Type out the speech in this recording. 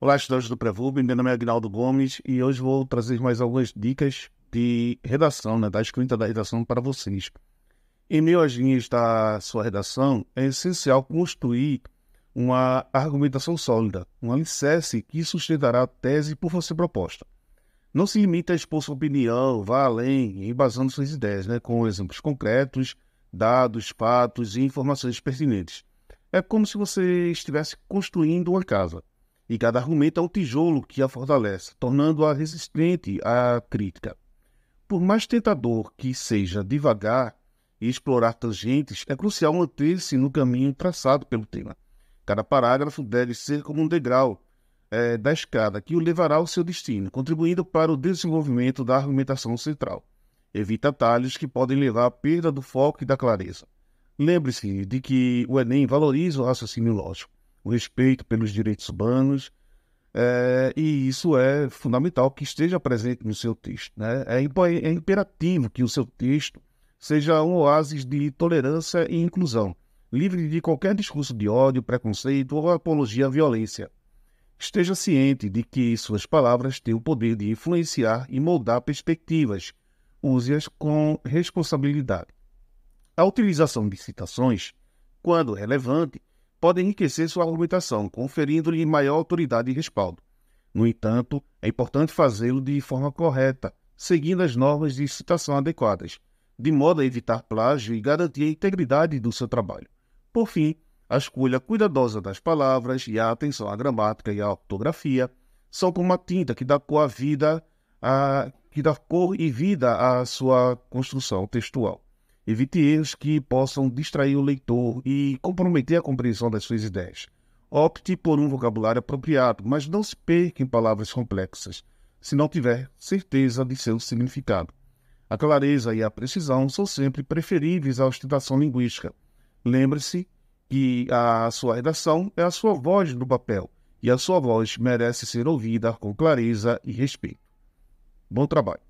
Olá, estudantes do Prevub, meu nome é Agnaldo Gomes e hoje vou trazer mais algumas dicas de redação, né, da escrita da redação para vocês. Em meio às linhas da sua redação, é essencial construir uma argumentação sólida, um alicerce que sustentará a tese por você proposta. Não se limite a expor sua opinião, vá além, embasando suas ideias, né, com exemplos concretos, dados, fatos e informações pertinentes. É como se você estivesse construindo uma casa. E cada argumento é um tijolo que a fortalece, tornando-a resistente à crítica. Por mais tentador que seja divagar e explorar tangentes, é crucial manter-se no caminho traçado pelo tema. Cada parágrafo deve ser como um degrau é, da escada que o levará ao seu destino, contribuindo para o desenvolvimento da argumentação central. Evita atalhos que podem levar à perda do foco e da clareza. Lembre-se de que o Enem valoriza o raciocínio lógico o respeito pelos direitos humanos, é, e isso é fundamental que esteja presente no seu texto. Né? É, é imperativo que o seu texto seja um oásis de tolerância e inclusão, livre de qualquer discurso de ódio, preconceito ou apologia à violência. Esteja ciente de que suas palavras têm o poder de influenciar e moldar perspectivas. Use-as com responsabilidade. A utilização de citações, quando relevante, pode enriquecer sua argumentação, conferindo-lhe maior autoridade e respaldo. No entanto, é importante fazê-lo de forma correta, seguindo as normas de citação adequadas, de modo a evitar plágio e garantir a integridade do seu trabalho. Por fim, a escolha cuidadosa das palavras e a atenção à gramática e à ortografia são como a tinta que dá cor à vida, a, que dá cor e vida à sua construção textual. Evite erros que possam distrair o leitor e comprometer a compreensão das suas ideias. Opte por um vocabulário apropriado, mas não se perca em palavras complexas, se não tiver certeza de seu significado. A clareza e a precisão são sempre preferíveis à ostentação linguística. Lembre-se que a sua redação é a sua voz no papel e a sua voz merece ser ouvida com clareza e respeito. Bom trabalho!